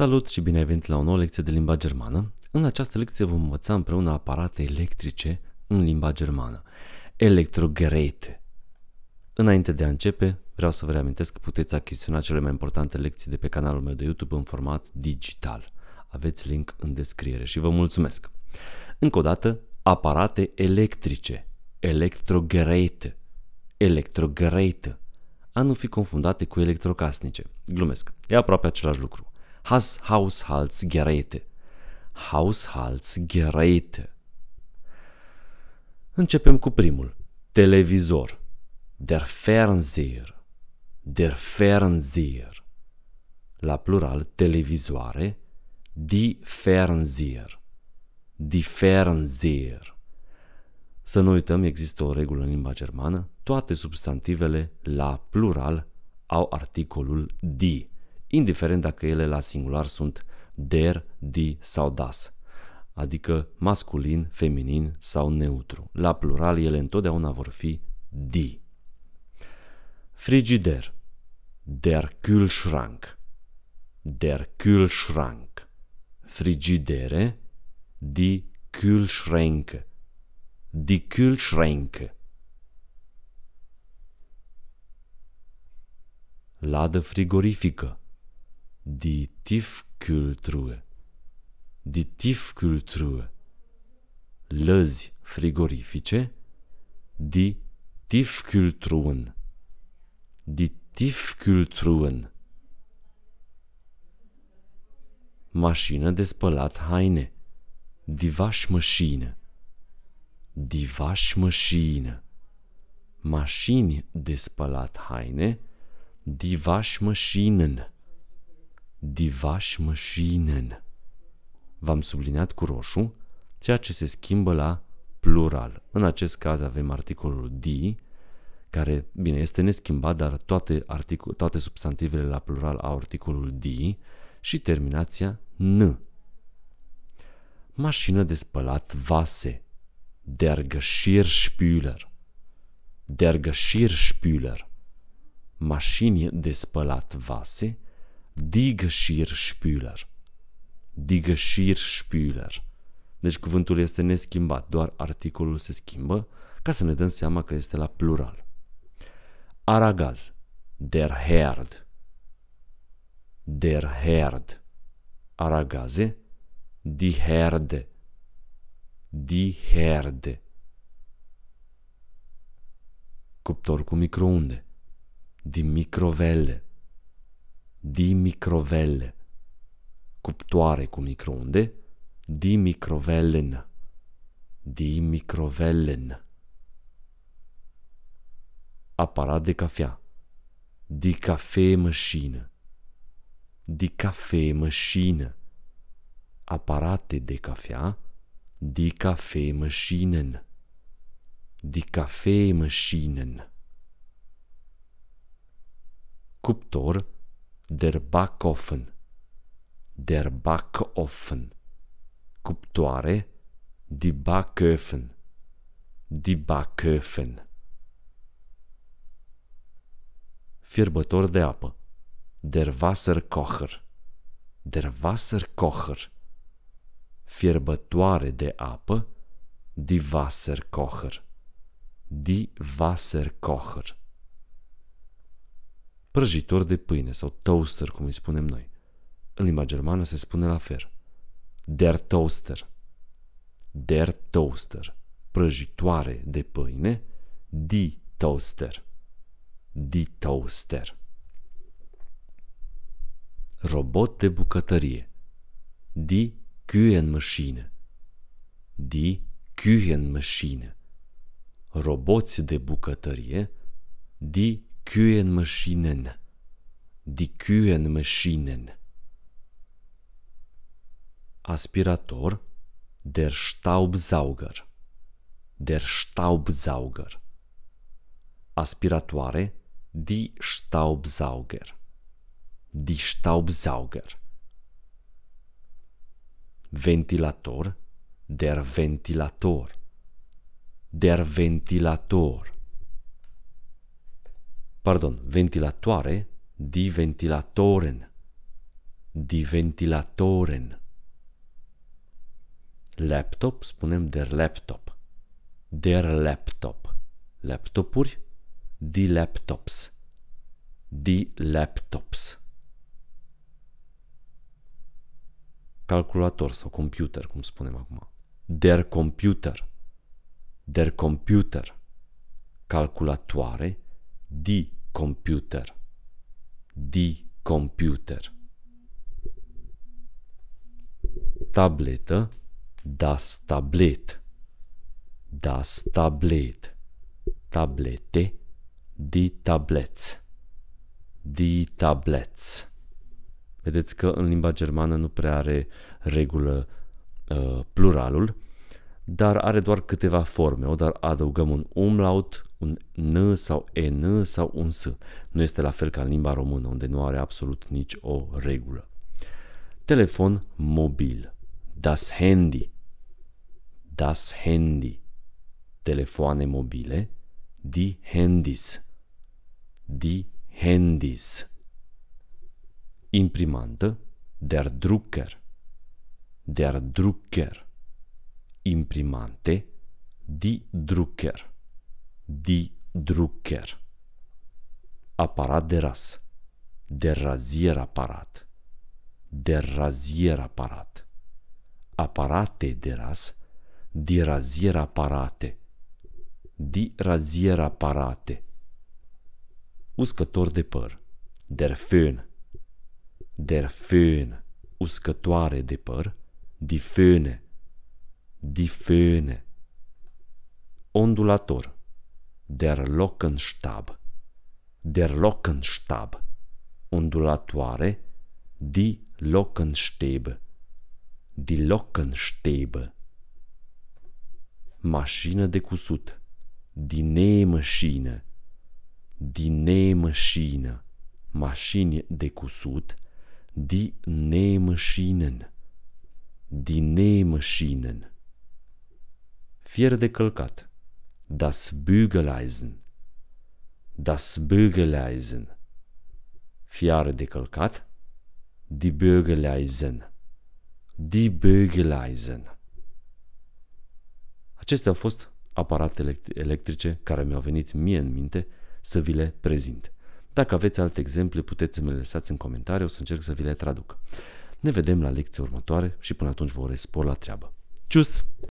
Salut și bine ai venit la o nouă lecție de limba germană. În această lecție vom învăța împreună aparate electrice în limba germană. Electrogeräte. Înainte de a începe, vreau să vă reamintesc că puteți achiziționa cele mai importante lecții de pe canalul meu de YouTube în format digital. Aveți link în descriere și vă mulțumesc. Încă o dată, aparate electrice. Electrogeräte. Electrogeräte. A nu fi confundate cu electrocasnice. Glumesc. E aproape același lucru has Haushaltsgeräte. Haushaltsgeräte. Începem cu primul. Televizor. Der Fernseher. Der Fernseher. La plural televizoare. Die Fernseher. Die Fernseher. Să nu uităm, există o regulă în limba germană, toate substantivele la plural au articolul die indiferent dacă ele la singular sunt der, di sau das, adică masculin, feminin sau neutru. La plural ele întotdeauna vor fi di. Frigider Der Kühlschrank Der Kühlschrank Frigidere Die Kühlschränke Die Kühlschränke Ladă frigorifică die Tiefkühltruhe, die Tiefkühltruhe, Lösi frigorifice, die Tiefkühltruhen, die Tiefkühltruhen, Maschine des spălat haine, die Waschmaschine, die Waschmaschine, Maschine de spălat haine, die Waschmaschinen. divaș Waschmaschinen. V-am subliniat cu roșu ceea ce se schimbă la plural. În acest caz avem articolul di, care, bine, este neschimbat, dar toate, articol, toate substantivele la plural au articolul di și terminația n. Mașină de spălat vase. Der Geschirrspüler. Der Geschirrspüler. Mașini de spălat vase Die Geschirrspüler. Die Geschirrspüler. Deci cuvântul este neschimbat, doar articolul se schimbă ca să ne dăm seama că este la plural. Aragaz. Der Herd. Der Herd. Aragaze. Die Herde. Die Herde. Cuptor cu microunde. Die Mikrowelle di microvelle, cuptoare cu microunde, di microvellen, aparat de cafea, di cafe machine, di cafe machine, aparate de cafea, di cafe maschinen, di cafe maschinen. Cuptor Der Backofen. Der Backofen. Cuptoare. Die Backofen. Die Backofen. Fierbător de apă. Der Wasserkocher. Der Wasserkocher. Fierbătoare de apă. Die Wasserkocher. Die Wasserkocher prăjitor de pâine sau toaster, cum îi spunem noi. În limba germană se spune la fel. Der Toaster. Der Toaster. Prăjitoare de pâine. di Toaster. di Toaster. Robot de bucătărie. di Küchenmaschine. di Küchenmaschine. Roboți de bucătărie. di Kühenmaschinen. Die Kühenmaschinen. Aspirator. Der Staubsauger. Der Staubsauger. Aspiratoire. Die Staubsauger. Die Staubsauger. Ventilator. Der Ventilator. Der Ventilator. pardon, ventilatoare, die ventilatoren, die ventilatoren. Laptop, spunem der laptop, der laptop, laptopuri, die laptops, die laptops. Calculator sau computer, cum spunem acum. Der computer, der computer, calculatoare, di computer. Di computer. Tabletă. Das Tablet. Das Tablet. Tablete. Di Tablets. Di Tablets. Vedeți că în limba germană nu prea are regulă uh, pluralul, dar are doar câteva forme, O dar adăugăm un umlaut, un n sau en sau un s. Nu este la fel ca în limba română, unde nu are absolut nici o regulă. Telefon mobil. Das Handy. Das Handy. Telefoane mobile. Die Handys. Die Handys. Imprimantă. Der Drucker. Der Drucker Imprimante, di Drucker, di Drucker. Aparat de ras, de aparat, de razier aparat, Aparate de ras, aparate. Di razier aparate. Uscător de păr, der Föhn, der Föhn, uscătoare de păr, diföne, Föhne. Ondulator. Der Lockenstab. Der Lockenstab. Ondulatoare. Die Lockenstäbe. Die Lockenstäbe. Mașină de cusut. Die Nähmaschine. Die Nähmaschine. Mașini de cusut. Die Nähmaschinen. Die Nähmaschinen fier de călcat. Das Bügeleisen. Das Bügeleisen. Fiare de călcat. Die Bügeleisen. Die Bügeleisen. Acestea au fost aparate electrice care mi-au venit mie în minte să vi le prezint. Dacă aveți alte exemple, puteți să mi le lăsați în comentarii, o să încerc să vi le traduc. Ne vedem la lecția următoare și până atunci vă urez spor la treabă. Cius!